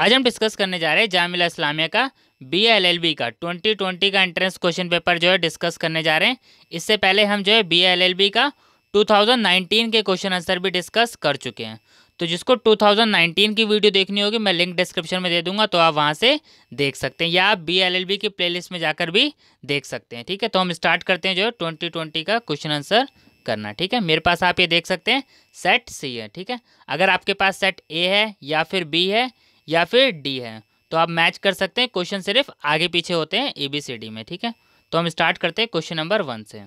आज हम डिस्कस करने जा रहे हैं जामिया इस्लामिया का बी एल एल बी का ट्वेंटी ट्वेंटी का एंट्रेंस क्वेश्चन पेपर जो है डिस्कस करने जा रहे हैं इससे पहले हम जो है बी एल एल बी का टू थाउजेंड नाइनटीन के क्वेश्चन आंसर भी डिस्कस कर चुके हैं तो जिसको 2019 की वीडियो देखनी होगी मैं लिंक डिस्क्रिप्शन में दे दूंगा तो आप वहां से देख सकते हैं या आप बी एल एल बी की लिस्ट में जाकर भी देख सकते हैं ठीक है तो हम स्टार्ट करते हैं जो है ट्वेंटी ट्वेंटी का क्वेश्चन आंसर करना ठीक है मेरे पास आप ये देख सकते हैं सेट सी है ठीक है अगर आपके पास सेट ए है या फिर बी है या फिर डी है तो आप मैच कर सकते हैं क्वेश्चन सिर्फ आगे पीछे होते हैं ए बी सी डी में ठीक है तो हम स्टार्ट करते हैं क्वेश्चन नंबर वन से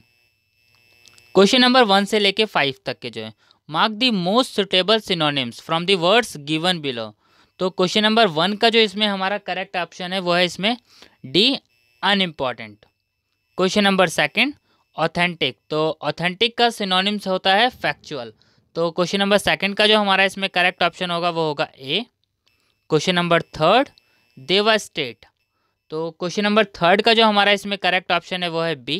क्वेश्चन नंबर वन से लेके फाइव तक के जो है mark the most suitable synonyms from the words given below तो क्वेश्चन नंबर वन का जो इसमें हमारा करेक्ट ऑप्शन है वो है इसमें D unimportant question number second authentic तो ऑथेंटिक का सिनोनिम्स होता है फैक्चुअल तो क्वेश्चन नंबर सेकेंड का जो हमारा इसमें करेक्ट ऑप्शन होगा वो होगा A question number third devastate तो क्वेश्चन नंबर थर्ड का जो हमारा इसमें करेक्ट ऑप्शन है वो है B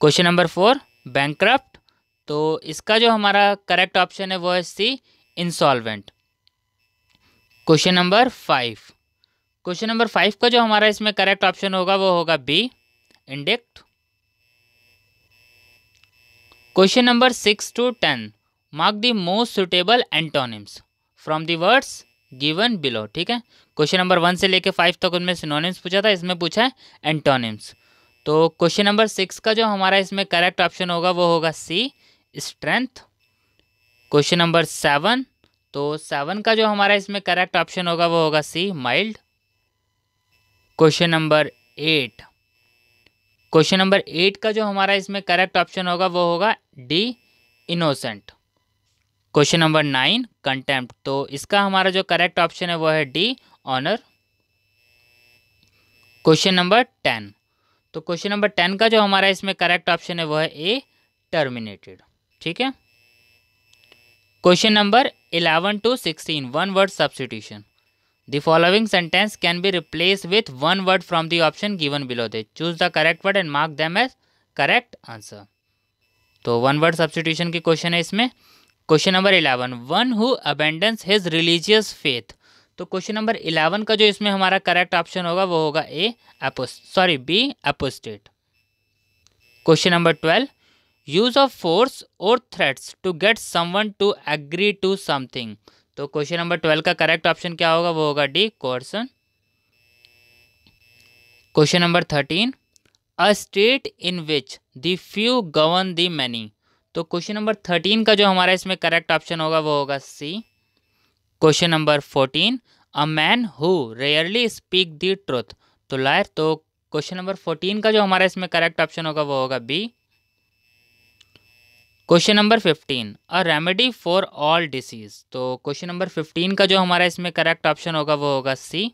question number four bank तो इसका जो हमारा करेक्ट ऑप्शन है वो है C insolvent question number five question number five का जो हमारा इसमें करेक्ट ऑप्शन होगा वो होगा B indict question number six to ten mark the most suitable antonyms from the words given below ठीक है क्वेश्चन नंबर वन से लेकर फाइव तक उनमें सिनोनिम्स पूछा था इसमें पूछा है एंटोनिम्स तो क्वेश्चन नंबर सिक्स का जो हमारा इसमें करेक्ट ऑप्शन होगा वो होगा C strength question number seven तो सेवन का जो हमारा इसमें करेक्ट ऑप्शन होगा वो होगा C mild question number eight question number eight का जो हमारा इसमें करेक्ट ऑप्शन होगा वो होगा D innocent question number nine contempt तो इसका हमारा जो करेक्ट ऑप्शन है वो है D honour question number ten तो क्वेश्चन नंबर टेन का जो हमारा इसमें करेक्ट ऑप्शन है वो है ए टर्मिनेटेड ठीक है question number eleven to sixteen one word substitution the following sentence can be replace with one word from the option given below they choose the correct word and mark them as correct answer तो one word substitution की question है इसमें question number eleven one who abandons his religious faith तो question number eleven का जो इसमें हमारा correct option होगा वो होगा A sorry B apostate question number twelve use of force और threats to get someone to agree to something तो क्वेश्चन नंबर ट्वेल्व का करेक्ट ऑप्शन क्या होगा वो होगा D coercion question number thirteen a state in which the few govern the many तो question number thirteen का जो हमारा इसमें करेक्ट ऑप्शन होगा वो होगा C question number fourteen a man who rarely speak the truth तो लायर तो क्वेश्चन नंबर फोर्टीन का जो हमारा इसमें करेक्ट ऑप्शन होगा वो होगा B question number fifteen a remedy for all disease तो क्वेश्चन नंबर फिफ्टीन का जो हमारा इसमें करेक्ट ऑप्शन होगा वो होगा C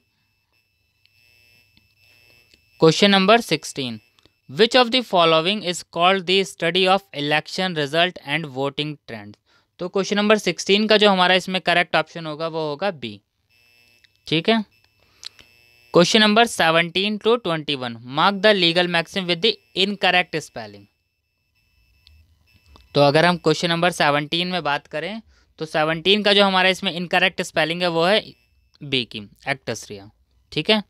question number sixteen which of the following is called the study of election result and voting trend तो question number sixteen का जो हमारा इसमें करेक्ट ऑप्शन होगा वो होगा बी ठीक है question number seventeen to twenty one mark the legal maxim with the incorrect spelling तो अगर हम क्वेश्चन नंबर सेवनटीन में बात करें तो सेवनटीन का जो हमारा इसमें इनकरेक्ट स्पेलिंग है वो है बी की एक्टस्रिया ठीक है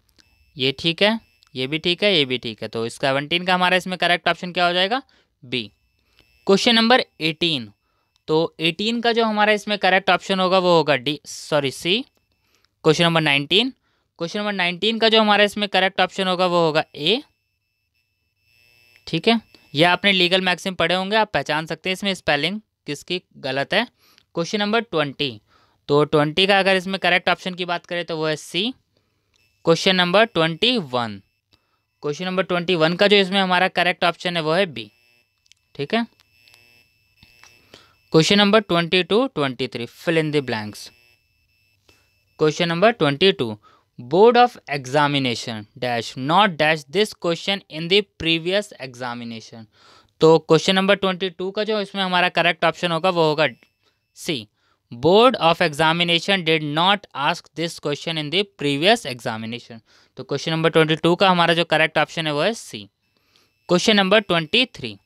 ये ठीक है ये भी ठीक है ये भी ठीक है तो सेवनटीन का हमारा इसमें करेक्ट ऑप्शन क्या हो जाएगा बी क्वेश्चन नंबर एटीन तो एटीन का जो हमारा इसमें करेक्ट ऑप्शन होगा वो होगा D sorry C question number nineteen question number nineteen का जो हमारा इसमें करेक्ट ऑप्शन होगा वो होगा ए ठीक है यह आपने लीगल मैक्सिम पढ़े होंगे आप पहचान सकते हैं इसमें स्पेलिंग किसकी गलत है क्वेश्चन नंबर ट्वेंटी तो ट्वेंटी का अगर इसमें करेक्ट ऑप्शन की बात करें तो वो है C question number twenty one question number twenty one का जो इसमें हमारा करेक्ट ऑप्शन है वो है बी ठीक है question number twenty two twenty three fill in the blanks question number twenty two board of examination dash not dash this question in the previous examination तो क्वेश्चन नंबर ट्वेंटी टू का जो इसमें हमारा correct option होगा वो होगा C board of examination did not ask this question in the previous examination तो question number twenty two का हमारा जो करेक्ट ऑप्शन है वो है C question number twenty three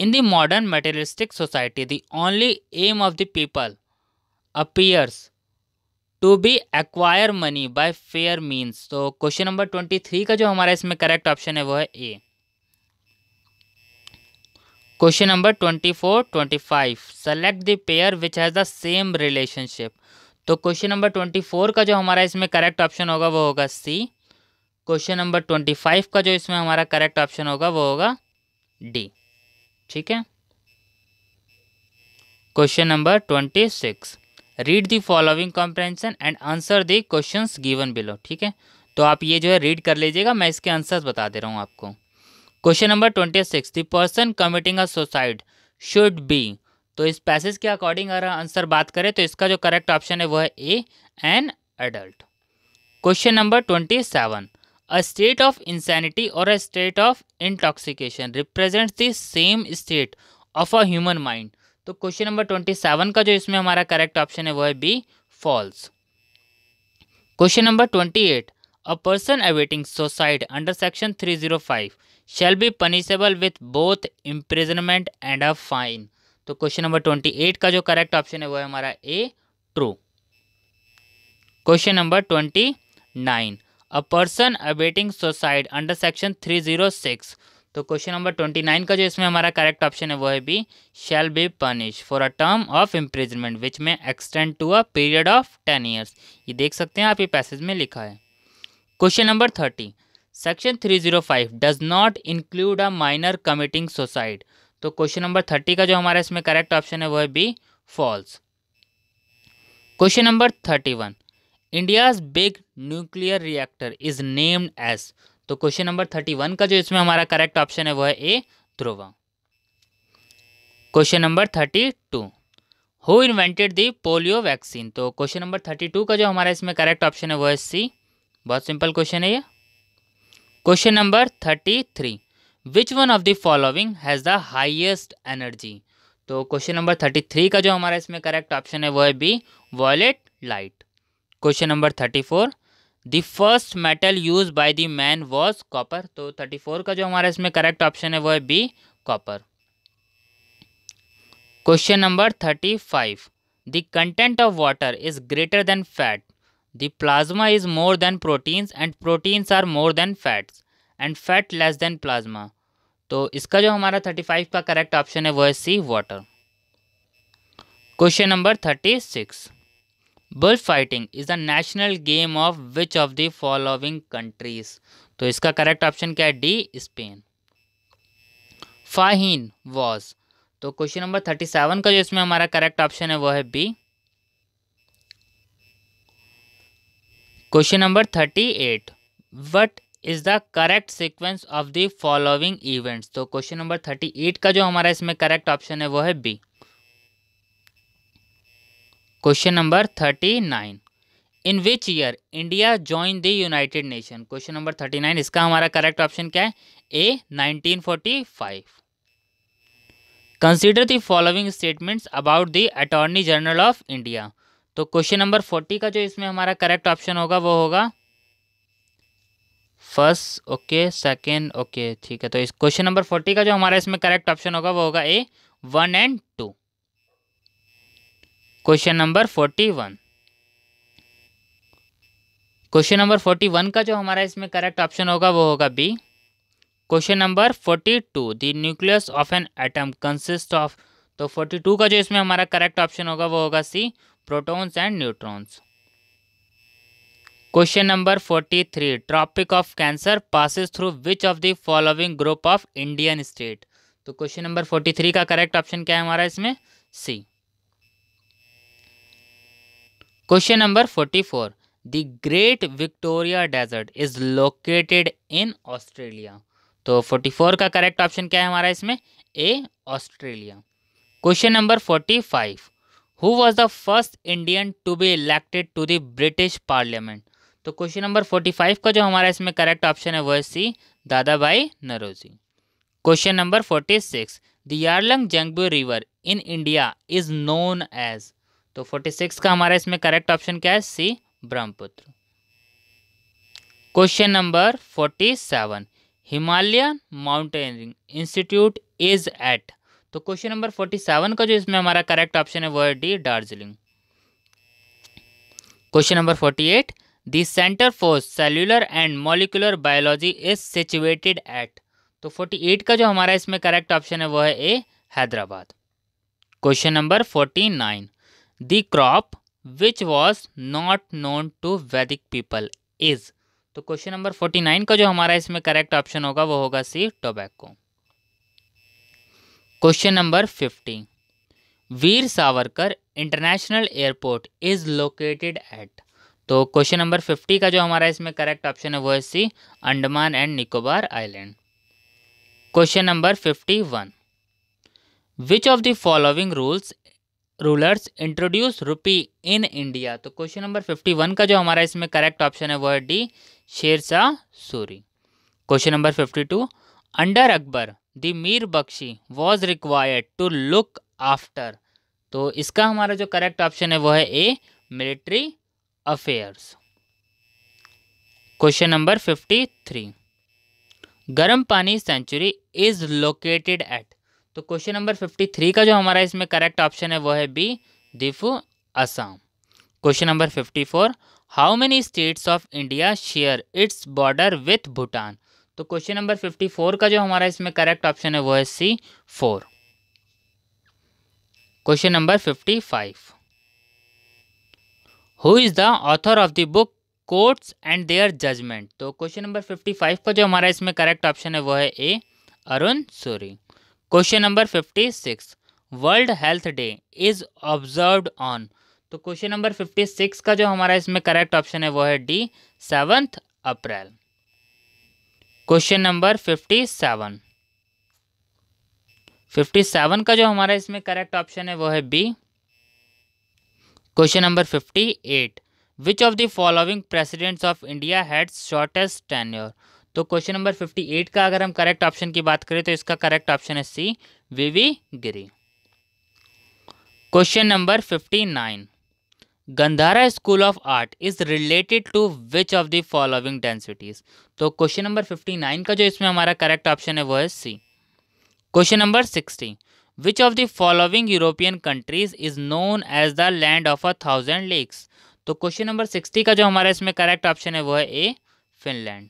in the modern materialistic society the only aim of the people appears to be acquire money by fair means तो question number twenty three का जो हमारा इसमें करेक्ट ऑप्शन है वो है A question number twenty four twenty five select the pair which has the same relationship तो question number twenty four का जो हमारा इसमें करेक्ट ऑप्शन होगा वो होगा C question number twenty five का जो इसमें हमारा करेक्ट ऑप्शन होगा वो होगा डी ठीक है question number twenty six read the following comprehension and answer the question given below ठीक है तो आप ये जो है रीड कर लीजिएगा मैं इसके आंसर्स बता दे रहा हूँ आपको question number twenty six the person committing a suicide should be तो इस पैसेज के अकॉर्डिंग अगर आंसर बात करें तो इसका जो करेक्ट ऑप्शन है वह है A an adult question number twenty seven a state of insanity और a state of intoxication represent the same state of a human mind तो क्वेश्चन नंबर ट्वेंटी सेवन का जो इसमें हमारा करेक्ट ऑप्शन है वह है B false question number twenty eight a person abetting suicide under section three zero five shall be punishable with both imprisonment and a fine तो question number twenty eight का जो करेक्ट ऑप्शन है वो है हमारा A true question number twenty nine a person abetting suicide under section three zero six तो question number twenty nine का जो इसमें हमारा करेक्ट ऑप्शन है वो है B shall be punish for a term of imprisonment which may extend to a period of ten years ये देख सकते हैं आप ये पैसेज में लिखा है question number thirty section 305 does not include a minor committing suicide तो क्वेश्चन नंबर थर्टी का जो हमारा इसमें करेक्ट ऑप्शन है वह है B false question number thirty one India's big nuclear reactor is named as तो क्वेश्चन नंबर थर्टी वन का जो इसमें हमारा करेक्ट ऑप्शन है वह है A Dhruva question number thirty two who invented the polio vaccine तो क्वेश्चन नंबर थर्टी टू का जो हमारा इसमें करेक्ट ऑप्शन है वह है सी बहुत सिंपल क्वेश्चन है यह question number thirty three which one of the following has the highest energy तो क्वेश्चन नंबर थर्टी थ्री का जो हमारा इसमें करेक्ट ऑप्शन है वो है B violet light question number thirty four the first metal use by the man was copper तो thirty four का जो हमारा इसमें करेक्ट ऑप्शन है वो है B copper question number thirty five the content of water is greater than fat The plasma is more than proteins and proteins are more than fats and fat less than plasma. तो इसका जो हमारा thirty five का correct option है वो है C water question number thirty six bull fighting is the national game of which of the following countries तो इसका करेक्ट ऑप्शन क्या है डी स्पेन फाहीन वॉज तो क्वेश्चन नंबर थर्टी सेवन का जो इसमें हमारा करेक्ट ऑप्शन है वो है B question number thirty eight what is the correct sequence of the following events तो क्वेश्चन नंबर थर्टी एट का जो हमारा इसमें करेक्ट ऑप्शन है वो है B question number thirty nine in which year India join the United Nation question number thirty nine इसका हमारा करेक्ट ऑप्शन क्या है A nineteen forty five consider the following statements about the attorney general of India तो question number forty का जो इसमें हमारा correct option होगा वो होगा फर्स्ट ओके सेकेंड ओके ठीक है तो इस क्वेश्चन नंबर फोर्टी का जो हमारा इसमें करेक्ट ऑप्शन होगा वो होगा A one and two question number forty one question number forty one का जो हमारा इसमें करेक्ट ऑप्शन होगा वो होगा B question number forty two the nucleus of an atom consist of तो फोर्टी टू का जो इसमें हमारा करेक्ट ऑप्शन होगा वो होगा C protons and neutrons question number forty three tropic of cancer passes through which of the following group of Indian state तो question number forty three का करेक्ट ऑप्शन क्या है हमारा इसमें C question number forty four the Great Victoria Desert is located in Australia तो forty four का correct option क्या है हमारा इसमें A Australia question number forty five who was the first Indian to be elected to the British parliament तो question number forty five का जो हमारा इसमें करेक्ट ऑप्शन है वो है C Dadabhai Naoroji question number forty six the Yarlung Zangbo river in India is known as तो forty six का हमारा इसमें करेक्ट ऑप्शन क्या है C Brahmaputra question number forty seven Himalayan mountaineering institute is at तो क्वेश्चन नंबर फोर्टी सेवन का जो इसमें हमारा करेक्ट ऑप्शन है वो है D Darjeeling question number forty eight देंटर centre for cellular and molecular biology is situated at तो फोर्टी एट का जो हमारा इसमें करेक्ट ऑप्शन है वो है A Hyderabad question number forty nine the crop which was not known to Vedic people is तो क्वेश्चन नंबर फोर्टी नाइन का जो हमारा इसमें करेक्ट ऑप्शन होगा वो होगा C tobacco question number fifty Veer Savarkar international airport is located at तो question number fifty का जो हमारा इसमें करेक्ट ऑप्शन है वो है C Andaman and Nicobar island question number fifty one which of the following rules rulers introduce rupee in India तो question number fifty one का जो हमारा इसमें करेक्ट ऑप्शन है वो है D Sher Shah Suri question number fifty two under Akbar the Mir Bakhshi was required to look after तो इसका हमारा जो करेक्ट ऑप्शन है वो है A military affairs question number fifty three Garampani sanctuary is located at तो क्वेश्चन नंबर फिफ्टी थ्री का जो हमारा इसमें करेक्ट ऑप्शन है वो है B Diphu Assam question number fifty four how many states of India share its border with Bhutan तो question number fifty four का जो हमारा इसमें करेक्ट ऑप्शन है वो है C four question number fifty five who is the author of the book courts and their judgment तो question number fifty five का जो हमारा इसमें करेक्ट ऑप्शन है वो है A Arun Suri question number fifty six world health day is observe on तो question number fifty six का जो हमारा इसमें करेक्ट ऑप्शन है वो है D seventh April question number fifty seven fifty seven का जो हमारा इसमें करेक्ट ऑप्शन है वो है B question number fifty eight which of the following presidents of India had shortest tenure तो क्वेश्चन नंबर फिफ्टी एट का अगर हम करेक्ट ऑप्शन की बात करें तो इसका करेक्ट ऑप्शन है C V V Giri question number fifty nine Gandhara school of art is related to which of the following dynasties तो क्वेश्चन नंबर फिफ्टी नाइन का जो इसमें हमारा करेक्ट ऑप्शन है वो है C question number sixty which of the following European countries is known as the land of a thousand lakes तो question number sixty का जो हमारा इसमें करेक्ट ऑप्शन है वो है ए Finland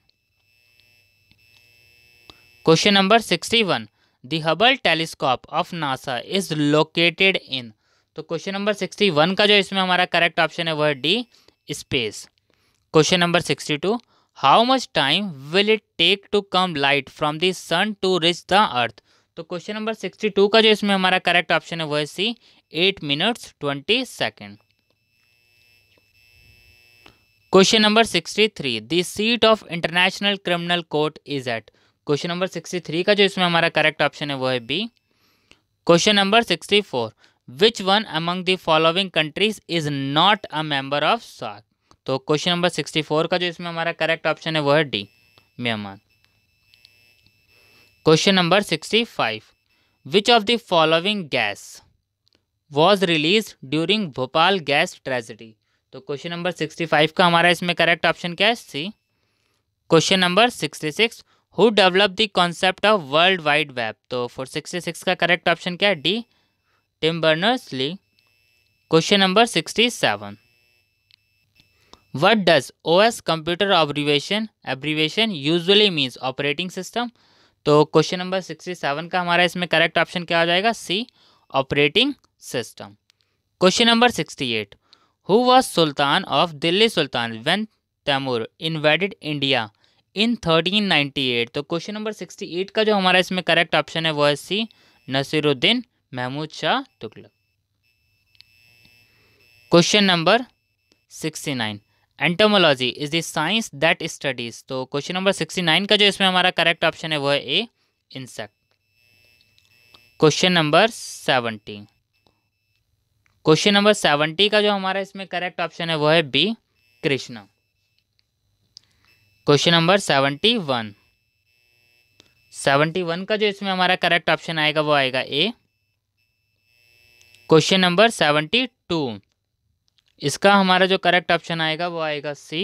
question number sixty one the Hubble telescope of NASA is located in तो question number sixty one का जो इसमें हमारा करेक्ट ऑप्शन है वह D space question number sixty two how much time will it take to come light from the sun to reach the earth तो question number sixty to का जो इसमें हमारा करेक्ट ऑप्शन है वह C eight minutes twenty second question number sixty three the seat of international criminal court is at question number sixty three का जो इसमें हमारा करेक्ट ऑप्शन है वह है B question number sixty four which one among the following countries is not a member of SAARC तो question number sixty four का जो इसमें हमारा करेक्ट ऑप्शन है वह है D Myanmar question number sixty five which of the following gas was release during Bhopal gas tragedy तो question number sixty five का हमारा इसमें करेक्ट ऑप्शन क्या है C question number sixty six who develop the concept of world wide web तो four sixty six का correct option क्या है D Tim Berners Lee question number sixty seven What does OS computer abbreviation abbreviation usually means operating system? तो question number sixty seven का हमारा इसमें correct option क्या हो जाएगा C operating system question number sixty eight who was sultan of Delhi sultan when Timur invaded India in thirteen ninety eight तो question number sixty eight का जो हमारा इसमें करेक्ट ऑप्शन है वो है C Nasiruddin Mahmud Shah Tughlaq question number sixty nine entomology is the science that studies तो question number sixty nine का जो इसमें हमारा करेक्ट ऑप्शन है वो है A insect question number seventy question number seventy का जो हमारा इसमें करेक्ट ऑप्शन है वो है B Krishna question number seventy one seventy one का जो इसमें हमारा करेक्ट ऑप्शन आएगा वो आएगा A question number seventy two इसका हमारा जो करेक्ट ऑप्शन आएगा वो आएगा C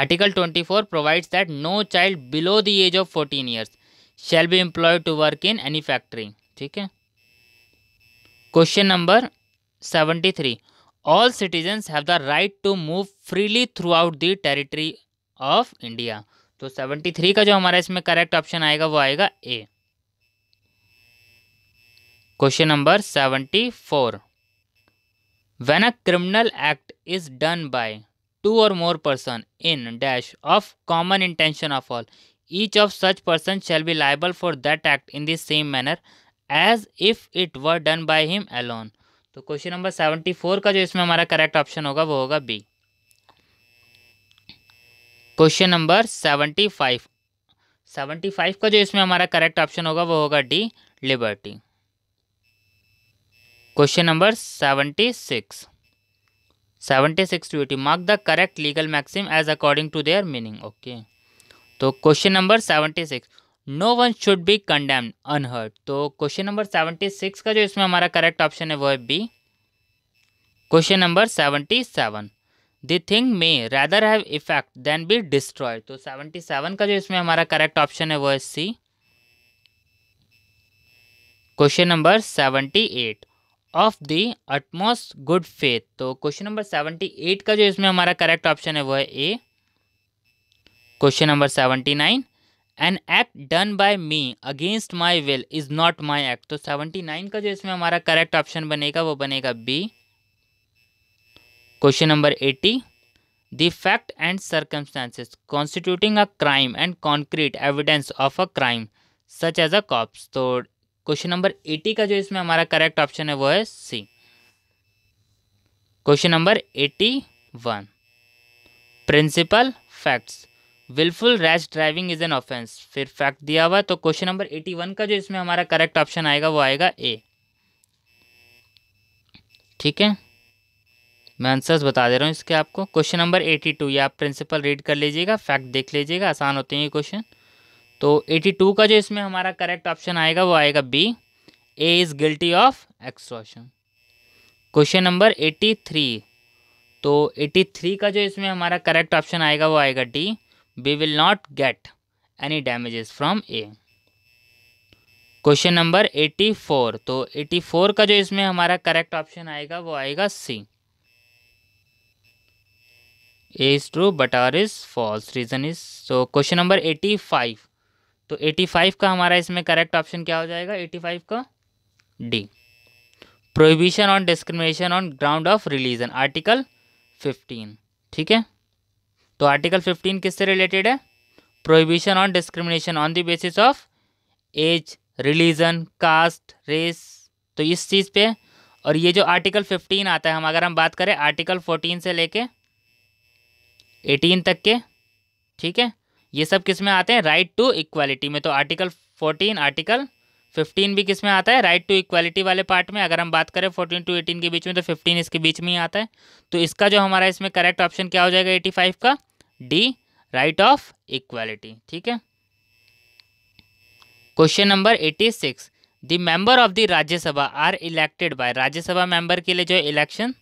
article twenty four provides that no child below the age of fourteen years shall be employed to work in any factory ठीक है question number seventy three all citizens have the right to move freely throughout the territory of India तो seventy three का जो हमारा इसमें correct option आएगा वो आएगा A question number seventy four when a criminal act is done by two और more person in dash of common intention of all each of such person shall be liable for that act in this same manner as if it were done by him alone तो question number seventy four का जो इसमें हमारा correct option होगा वो होगा B question number seventy five seventy five का जो इसमें हमारा करेक्ट ऑप्शन होगा वो होगा D liberty question number seventy six seventy six twenty mark the correct legal maxim as according to their meaning okay तो question number seventy six no one should be condemn unheard तो question number seventy six का जो इसमें हमारा correct option है वो है B question number seventy seven the thing may rather have effect than be destroy तो सेवेंटी सेवन का जो इसमें हमारा करेक्ट ऑप्शन है वो है C question number seventy eight of the utmost good faith तो क्वेश्चन नंबर सेवेंटी एट का जो इसमें हमारा करेक्ट ऑप्शन है वो है A question number seventy nine an act done by me against my will is not my act तो seventy nine का जो इसमें हमारा करेक्ट ऑप्शन बनेगा वो बनेगा B question number eighty the fact and circumstances constituting a crime and concrete evidence of a crime such as a corpse तो question number eighty का जो इसमें हमारा करेक्ट ऑप्शन है वो है C question number eighty one principal facts wilful rash driving is an offence फिर fact दिया हुआ तो क्वेश्चन नंबर एटी वन का जो इसमें हमारा करेक्ट ऑप्शन आएगा वो आएगा ए ठीक है मैं आंसर्स बता दे रहा हूँ इसके आपको क्वेश्चन नंबर एटी टू ये आप प्रिंसिपल रीड कर लीजिएगा फैक्ट देख लीजिएगा आसान होते हैं ये क्वेश्चन तो 82 का जो इसमें हमारा करेक्ट ऑप्शन आएगा वो आएगा B A is guilty of extortion question number 83 तो 83 का जो इसमें हमारा करेक्ट ऑप्शन आएगा वो आएगा D B will not get any damages from A question number 84 तो 84 का जो इसमें हमारा करेक्ट ऑप्शन आएगा वो आएगा C A is true but R is false reason is तो क्वेश्चन नंबर एटी फाइव तो 85 का हमारा इसमें करेक्ट ऑप्शन क्या हो जाएगा 85 का D prohibition on discrimination on ground of religion article 15 ठीक है तो आर्टिकल 15 किससे रिलेटेड है prohibition on discrimination on the basis of age religion caste race तो इस चीज़ पे और ये जो आर्टिकल 15 आता है हम अगर हम बात करें आर्टिकल 14 से लेके 18 तक के ठीक है ये सब किस में आते हैं राइट टू इक्वालिटी में तो आर्टिकल फोर्टीन आर्टिकल फिफ्टीन भी किस में आता है राइट टू इक्वालिटी वाले पार्ट में अगर हम बात करें फोर्टीन टू एटीन के बीच में तो फिफ्टीन इसके बीच में ही आता है तो इसका जो हमारा इसमें करेक्ट ऑप्शन क्या हो जाएगा एटी फाइव का डी राइट ऑफ इक्वालिटी ठीक है question number eighty six the member of the Rajya Sabha are elected by Rajya Sabha member के लिए जो इलेक्शन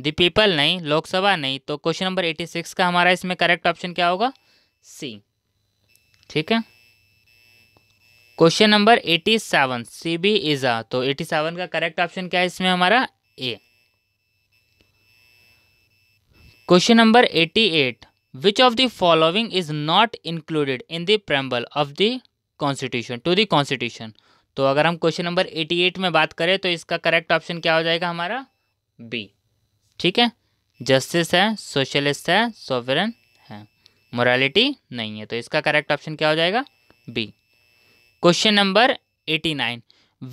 द पीपल नहीं लोकसभा नहीं तो क्वेश्चन नंबर एटी सिक्स का हमारा इसमें करेक्ट ऑप्शन क्या होगा सी ठीक है question number eighty seven C B is a तो एटी सेवन का करेक्ट ऑप्शन क्या है इसमें हमारा A question number eighty eight which of the following is not included in the preamble of the constitution to the constitution तो अगर हम question number eighty eight में बात करें तो इसका करेक्ट ऑप्शन क्या हो जाएगा हमारा बी ठीक है जस्टिस है सोशलिस्ट है सोवरन मोरालिटी नहीं है तो इसका करेक्ट ऑप्शन क्या हो जाएगा B question number eighty nine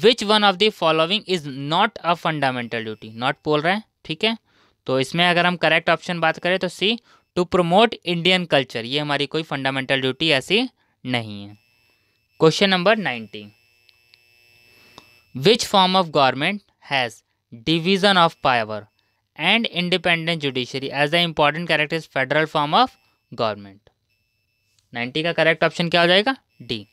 which one of the following is not a fundamental duty not बोल रहे हैं ठीक है तो इसमें अगर हम करेक्ट ऑप्शन बात करें तो C to promote Indian culture ये हमारी कोई फंडामेंटल ड्यूटी ऐसी नहीं है question number nineteen which form of government has division of power and independent judiciary as the important character is federal form of government ninety का correct option क्या हो जाएगा D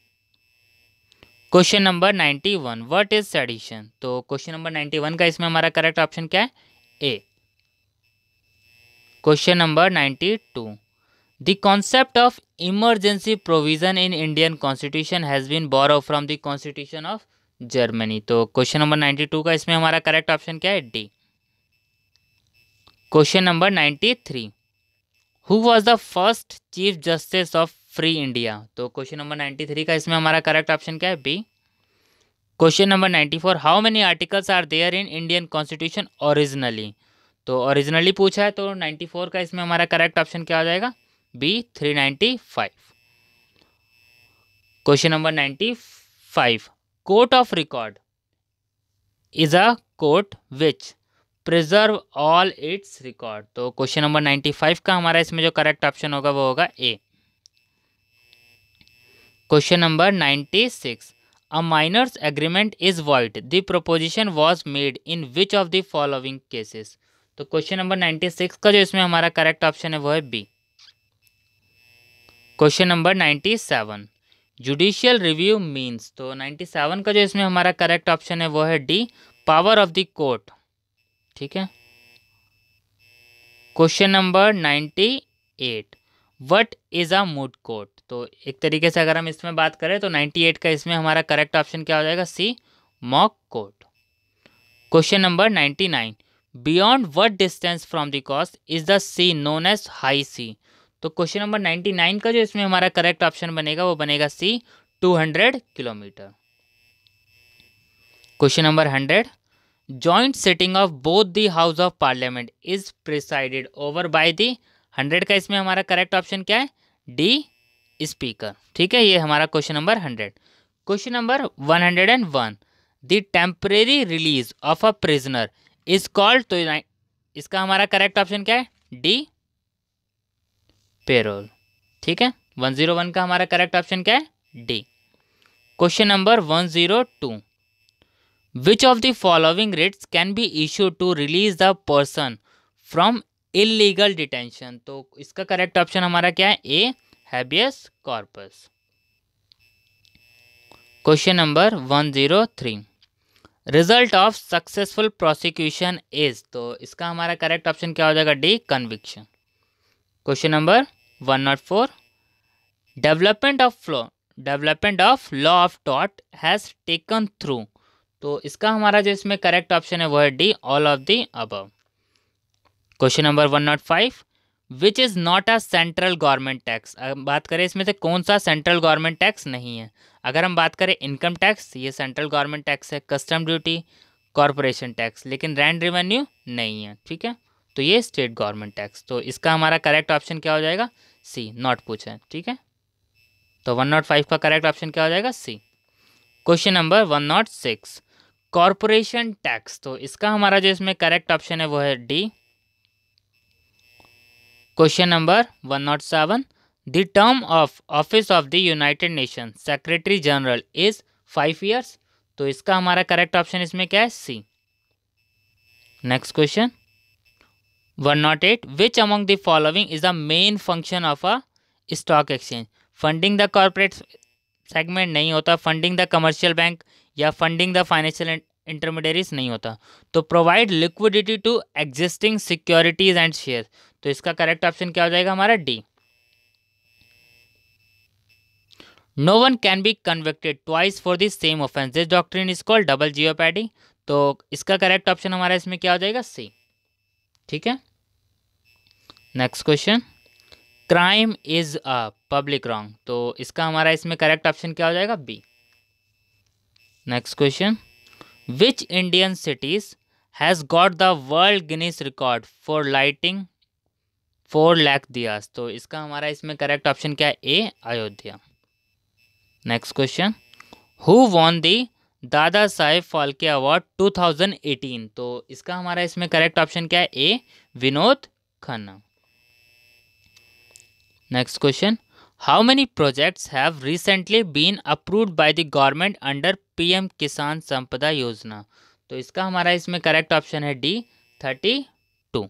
question number ninety one what is sedition तो question number ninety one का इसमें हमारा correct option क्या है A question number ninety two the concept of emergency provision in Indian constitution has been borrow from the constitution of Germany तो question number two का इसमें हमारा करेक्ट ऑप्शन क्या है D question number three who was the first chief justice of free India तो question number ninety three का इसमें हमारा करेक्ट ऑप्शन क्या है B question number ninety four how many articles are there in Indian constitution originally तो originally पूछा है तो नाइन्टी फोर का इसमें हमारा करेक्ट ऑप्शन क्या हो जाएगा B three ninety five question number ninety five court of record is a court which preserve all its record तो क्वेश्चन नंबर नाइन्टी फाइव का हमारा इसमें जो करेक्ट ऑप्शन होगा वो होगा A question number ninety six a minor's agreement is void the proposition was made in which of the following cases तो question number ninety six का जो इसमें हमारा करेक्ट ऑप्शन है वो है B question number ninety seven judicial review means तो ninety seven का जो इसमें हमारा करेक्ट ऑप्शन है वो है D power of the court ठीक है question number ninety eight what is a moot court तो एक तरीके से अगर हम इसमें बात करें तो नाइन्टी एट का इसमें हमारा करेक्ट ऑप्शन क्या हो जाएगा C mock court question number ninety nine beyond what distance from the coast is the sea known as high sea तो क्वेश्चन नंबर नाइन्टी नाइन का जो इसमें हमारा करेक्ट ऑप्शन बनेगा वो बनेगा C two hundred kilometre question number hundred joint sitting of both the house of parliament is presided over by the hundred का इसमें हमारा करेक्ट ऑप्शन क्या है डी स्पीकर ठीक है ये हमारा question number hundred question number one hundred one the temporary release of a prisoner is called तो इसका हमारा करेक्ट ऑप्शन क्या है डी पेरोल ठीक है वन जीरो वन का हमारा करेक्ट ऑप्शन क्या है D question number one zero two which of the following writs can be issued to release the person from illegal detention तो इसका करेक्ट ऑप्शन हमारा क्या है A habeas corpus question number one zero three result of successful prosecution is तो इसका हमारा correct option क्या हो जाएगा D conviction question number one nought four development of flow development of law of टॉट हैज़ टेकन थ्रू तो इसका हमारा जो इसमें करेक्ट ऑप्शन है वो है D all of the above question number one nought five which is not a central government tax बात करें इसमें से कौन सा सेंट्रल गवर्नमेंट टैक्स नहीं है अगर हम बात करें इनकम टैक्स ये सेंट्रल गवर्नमेंट टैक्स है कस्टम ड्यूटी कॉरपोरेशन टैक्स लेकिन रैंड रेवेन्यू नहीं है ठीक है तो ये स्टेट गवर्नमेंट टैक्स तो इसका हमारा करेक्ट ऑप्शन क्या हो जाएगा सी नॉट पूछे है ठीक है तो वन नॉट फाइव का करेक्ट ऑप्शन क्या हो जाएगा C question number one nought six corporation tax तो इसका हमारा जो इसमें करेक्ट ऑप्शन है वो है D question number one nought seven the term of office of the United Nation secretary general is five years तो इसका हमारा करेक्ट ऑप्शन इसमें क्या है C next question one nought eight which among the following is the main function of a stock exchange funding the corporate segment नहीं होता funding the commercial bank या funding the financial intermediaries नहीं होता तो provide liquidity to existing securities and share तो इसका correct option क्या हो जाएगा हमारा D no one can be convicted twice for this same offence this in is called double जियो तो इसका करेक्ट ऑप्शन हमारा इसमें क्या हो जाएगा सी ठीक है next question crime is a public wrong तो इसका हमारा इसमें करेक्ट ऑप्शन क्या हो जाएगा B next question which Indian cities has got the world Guinness record for lighting four lakh diyas तो इसका हमारा इसमें करेक्ट ऑप्शन क्या है A Ayodhya next question who won the Dada Saheb Phalke award 2018 तो इसका हमारा इसमें करेक्ट ऑप्शन क्या है A Vinod Khanna next question How many projects have recently been approved by the government under PM किसान संपदा योजना तो इसका हमारा इसमें करेक्ट ऑप्शन है D thirty two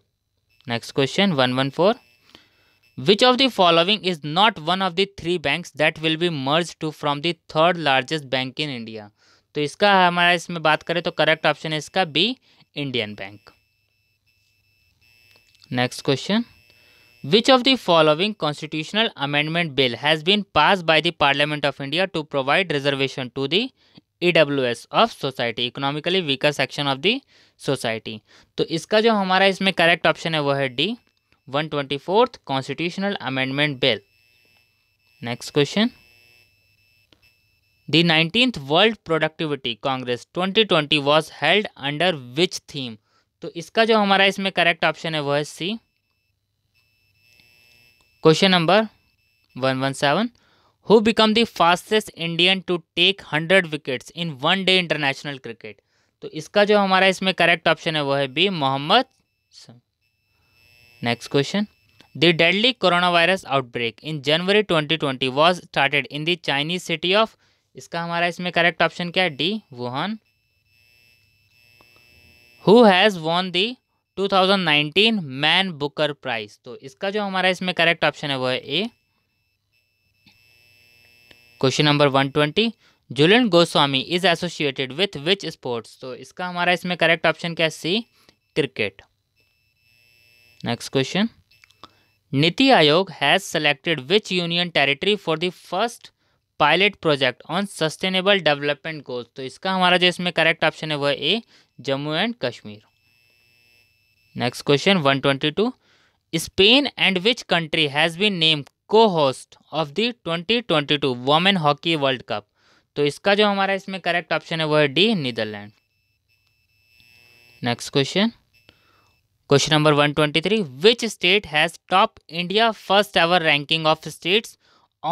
next question one one four which of the following is not one of the three banks that will be merge to from the third largest bank in India तो इसका हमारा इसमें बात करें तो correct option है इसका B Indian bank next question Which of the following constitutional amendment bill has been passed by the Parliament of India to provide reservation to the EW of society economically weaker section of the society तो इसका जो हमारा इसमें correct option है वो है D one twenty fourth constitutional amendment bill next question the nineteenth world productivity congress twenty twenty was held under which theme तो इसका जो हमारा इसमें करेक्ट ऑप्शन है वह है C question number one one seven who become the fastest Indian to take hundred wickets in one day international cricket तो इसका जो हमारा इसमें करेक्ट ऑप्शन है वो है B Mohammad next question the deadly corona virus outbreak in January 2020 was started in the Chinese city of इसका हमारा इसमें करेक्ट ऑप्शन क्या है D Wuhan who has won the 2019 Man Booker prize तो इसका जो हमारा इसमें करेक्ट ऑप्शन है वो है A question number 120 Jhulan Goswami is associated with which sports तो इसका हमारा इसमें करेक्ट ऑप्शन क्या है सी cricket next question NITI Aayog has selected which union territory for the first pilot project on sustainable development goals तो इसका हमारा जो इसमें करेक्ट ऑप्शन है वह A Jammu and Kashmir next question one twenty two Spain and which country has been name co host of the two women hockey world cup तो इसका जो हमारा इसमें करेक्ट ऑप्शन है वो है D Netherland next question question number one twenty three which state has top India first ever ranking of states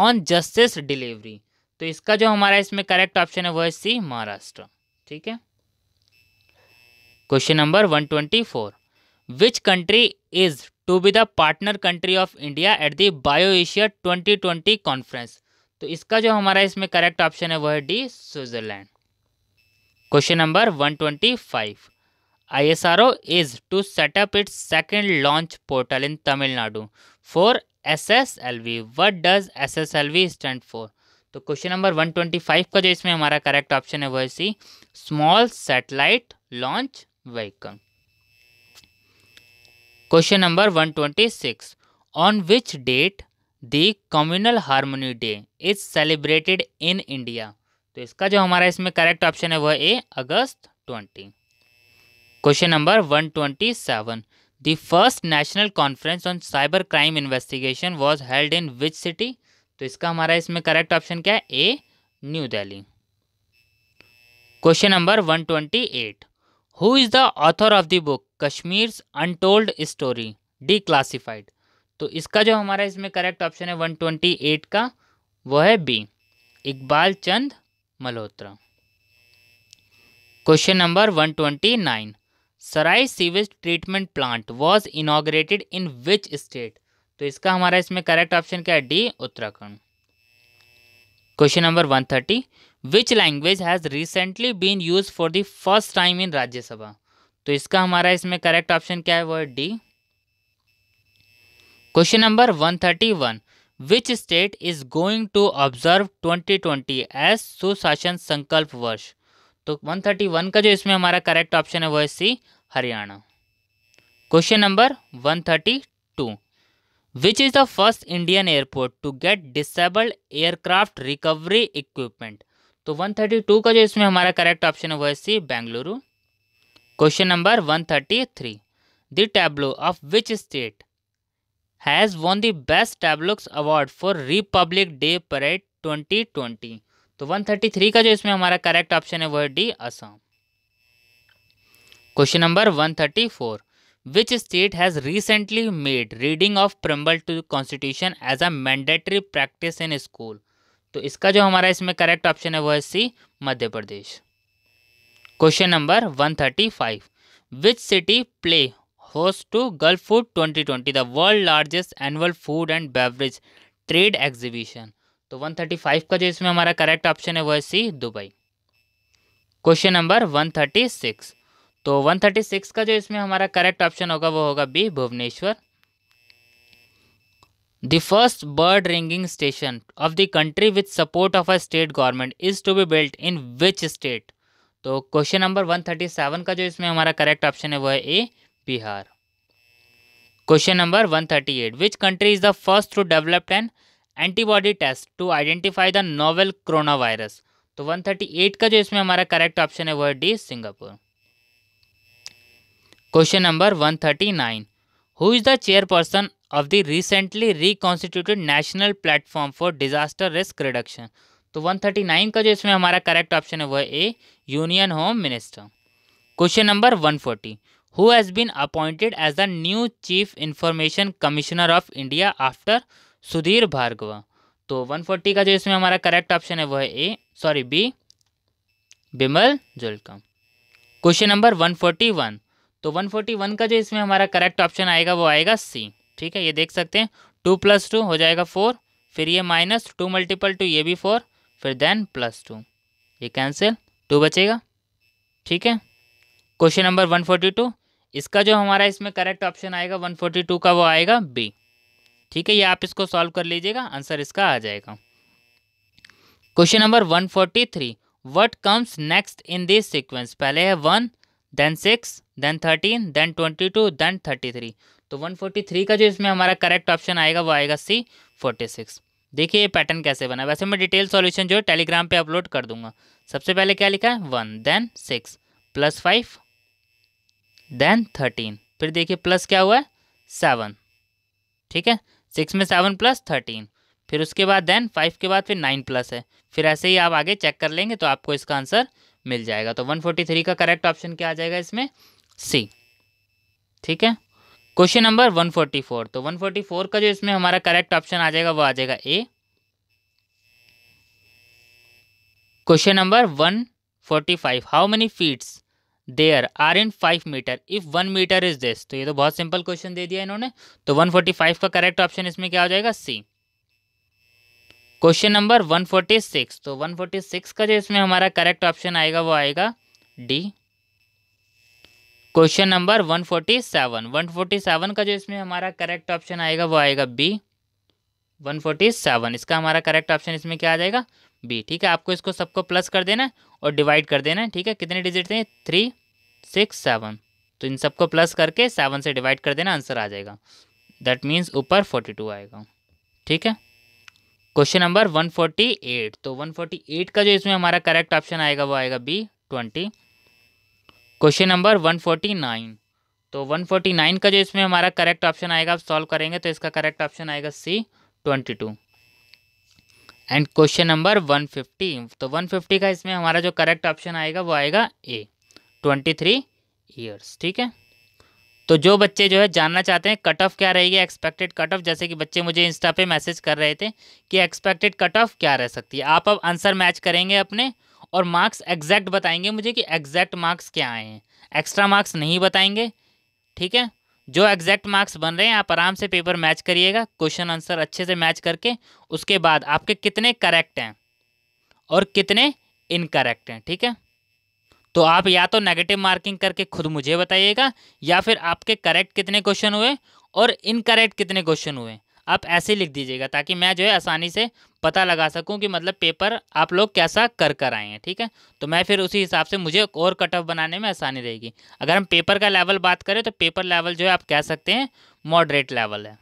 on justice delivery तो इसका जो हमारा इसमें करेक्ट ऑप्शन है वो है सी महाराष्ट्र ठीक है question number one twenty four which country is to be the partner country of India at the bio Asia twenty twenty conference तो इसका जो हमारा इसमें करेक्ट ऑप्शन है वह है D Switzerland question number one twenty five I S R O is to set up its second launch portal in Tamil Nadu for S S L V what does S S L V stand for तो question number one twenty five का जो इसमें हमारा correct option है वह C small satellite launch vehicle question number one twenty six on which date the communal harmony day is celebrated in India तो इसका जो हमारा इसमें करेक्ट ऑप्शन है वह A August twenty question number one twenty seven the first national conference on cyber crime investigation was held in which city तो इसका हमारा इसमें करेक्ट ऑप्शन क्या है A New Delhi question number one twenty eight who is the author of the book Kashmir's untold story declassified तो इसका जो हमारा इसमें करेक्ट ऑप्शन है वन ट्वेंटी एट का वो है B Iqbal Chand Malhotra question number one twenty nine Sarai sewage treatment plant was inaugurated in which state तो इसका हमारा इसमें करेक्ट ऑप्शन क्या है D Uttarakhand question number one thirty which language has recently been use for the first time in Rajya Sabha तो इसका हमारा इसमें करेक्ट ऑप्शन क्या है वो है D question number one thirty one which state is going to observe twenty twenty as Sushasan Sankalp वर्ष तो वन थर्टी वन का जो इसमें हमारा करेक्ट ऑप्शन है वो है C Haryana question number one thirty two which is the first Indian airport to get disabled aircraft recovery equipment तो 132 का जो इसमें हमारा करेक्ट ऑप्शन है वो है C Bengaluru question number one thirty three the tableau of which state has won the best tableaux award for Republic Day parade twenty twenty तो one thirty three का जो इसमें हमारा करेक्ट ऑप्शन है वो है D Assam question number one thirty four which state has recently made reading of preamble to constitution as a mandatory practice in school तो इसका जो हमारा इसमें करेक्ट ऑप्शन है वो है C Madhya Pradesh question number 135 which city play to to food twenty 2020, the world largest annual food and beverage trade exhibition तो 135 का जो इसमें हमारा करेक्ट ऑप्शन है वह है सी दुबई क्वेश्चन नंबर 136 तो 136 का जो इसमें हमारा करेक्ट ऑप्शन होगा वो होगा B Bhubaneswar the first bird ringing station of the country with support of a state government is to be built in which state तो question number one thirty seven का जो इसमें हमारा करेक्ट ऑप्शन है वो है A Bihar question number one thirty eight which country is the first to developed an antibody test to identify the novel corona virus तो one thirty eight का जो इसमें हमारा करेक्ट ऑप्शन है वो है D Singapore question number one thirty nine who is the chairperson of the recently reconstituted national platform for disaster risk reduction तो 139 का जो इसमें हमारा करेक्ट ऑप्शन है वह A union home minister question number 140 who has been appointed as the new chief information commissioner of India after Sudhir Bhargava तो 140 का जो इसमें हमारा करेक्ट ऑप्शन है वह है A sorry B Bimal Julka question number 141 तो 141 का जो इसमें हमारा करेक्ट ऑप्शन आएगा वो आएगा सी ठीक है ये देख सकते हैं टू प्लस टू हो जाएगा फोर फिर ये माइनस टू मल्टीपल टू ये भी फोर फिर देन प्लस टू ये कैंसिल टू बचेगा ठीक है question number one forty two इसका जो हमारा इसमें करेक्ट ऑप्शन आएगा वन फोर्टी टू का वो आएगा बी ठीक है ये आप इसको सॉल्व कर लीजिएगा आंसर इसका आ जाएगा question number one forty three what comes next in this sequence पहले है one then six then thirteen then twenty two then thirty three तो वन फोर्टी थ्री का जो इसमें हमारा करेक्ट ऑप्शन आएगा वो आएगा सी फोर्टी सिक्स देखिए ये पैटर्न कैसे बना वैसे मैं डिटेल सॉल्यूशन जो है टेलीग्राम पे अपलोड कर दूंगा सबसे पहले क्या लिखा है one then six plus five then thirteen फिर देखिए प्लस क्या हुआ है सेवन ठीक है सिक्स में सेवन प्लस थर्टीन फिर उसके बाद देन फाइव के बाद फिर नाइन प्लस है फिर ऐसे ही आप आगे चेक कर लेंगे तो आपको इसका आंसर मिल जाएगा तो वन फोर्टी थ्री का करेक्ट ऑप्शन क्या आ जाएगा इसमें सी ठीक है क्वेश्चन नंबर 144 तो 144 का जो इसमें हमारा करेक्ट ऑप्शन आ जाएगा वो आ जाएगा A question number 145 how many feets there are in five metre if one metre is this तो ये तो बहुत सिंपल क्वेश्चन दे दिया इन्होंने तो 145 का करेक्ट ऑप्शन इसमें क्या हो जाएगा सी क्वेश्चन नंबर 146 तो 146 का जो इसमें हमारा करेक्ट ऑप्शन आएगा वो आएगा D question number one forty seven one forty seven का जो इसमें हमारा करेक्ट ऑप्शन आएगा वो आएगा बी वन फोर्टी सेवन इसका हमारा करेक्ट ऑप्शन इसमें क्या आ जाएगा बी ठीक है आपको इसको सबको प्लस कर देना और डिवाइड कर देना ठीक है कितने डिजिट थे थ्री सिक्स सेवन तो इन सबको प्लस करके सेवन से डिवाइड कर देना आंसर आ जाएगा दैट मीन्स ऊपर फोर्टी टू आएगा ठीक है question number one forty eight तो वन फोर्टी एट का जो इसमें हमारा करेक्ट ऑप्शन आएगा वो आएगा B twenty question number one forty nine तो वन फोर्टी नाइन का जो इसमें हमारा करेक्ट ऑप्शन आएगा आप सॉल्व करेंगे तो इसका करेक्ट ऑप्शन आएगा C twenty two and question number one fifty तो वन फिफ्टी का इसमें हमारा जो करेक्ट ऑप्शन आएगा वो आएगा ए ट्वेंटी थ्री ईयर्स ठीक है तो जो बच्चे जो है जानना चाहते हैं कट ऑफ क्या रहेगी एक्सपेक्टेड कट ऑफ जैसे कि बच्चे मुझे इंस्टा पे मैसेज कर रहे थे कि एक्सपेक्टेड कट ऑफ क्या रह सकती है आप अब आंसर मैच करेंगे अपने और मार्क्स एग्जैक्ट बताएंगे मुझे कि एग्जैक्ट मार्क्स क्या आए हैं एक्स्ट्रा मार्क्स नहीं बताएंगे ठीक है जो एग्जैक्ट मार्क्स बन रहे हैं आप आराम से पेपर मैच करिएगा क्वेश्चन आंसर अच्छे से मैच करके उसके बाद आपके कितने करेक्ट हैं और कितने इनकरेक्ट हैं ठीक है तो आप या तो नेगेटिव मार्किंग करके खुद मुझे बताइएगा या फिर आपके करेक्ट कितने क्वेश्चन हुए और इनकरेक्ट कितने क्वेश्चन हुए आप ऐसे लिख दीजिएगा ताकि मैं जो है आसानी से पता लगा सकूं कि मतलब पेपर आप लोग कैसा कर कर आए हैं ठीक है तो मैं फिर उसी हिसाब से मुझे और कट ऑफ बनाने में आसानी रहेगी अगर हम पेपर का लेवल बात करें तो पेपर लेवल जो है आप कह सकते हैं मॉडरेट लेवल है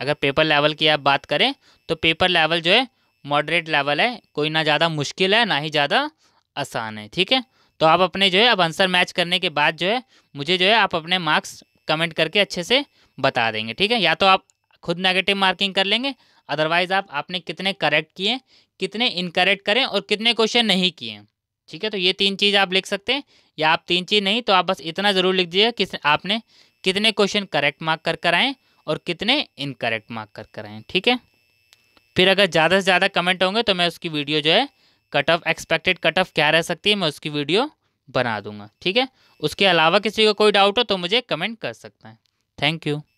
अगर पेपर लेवल की आप बात करें तो पेपर लेवल जो है मॉडरेट लेवल है कोई ना ज़्यादा मुश्किल है ना ही ज़्यादा आसान है ठीक है तो आप अपने जो है अब आंसर मैच करने के बाद जो है मुझे जो है आप अपने मार्क्स कमेंट करके अच्छे से बता देंगे ठीक है या तो आप खुद नेगेटिव मार्किंग कर लेंगे अदरवाइज आप आपने कितने करेक्ट किए कितने इनकरेक्ट करें और कितने क्वेश्चन नहीं किए ठीक है तो ये तीन चीज़ आप लिख सकते हैं या आप तीन चीज़ नहीं तो आप बस इतना ज़रूर लिख दीजिएगा कि आपने कितने क्वेश्चन करेक्ट मार्क कर कर आएँ और कितने इनकरेक्ट मार्क कर कर आएँ ठीक है फिर अगर ज़्यादा से ज़्यादा कमेंट होंगे तो मैं उसकी वीडियो जो है cut off expected cut off क्या रह सकती है मैं उसकी वीडियो बना दूंगा ठीक है उसके अलावा किसी को कोई डाउट हो तो मुझे कमेंट कर सकते हैं थैंक यू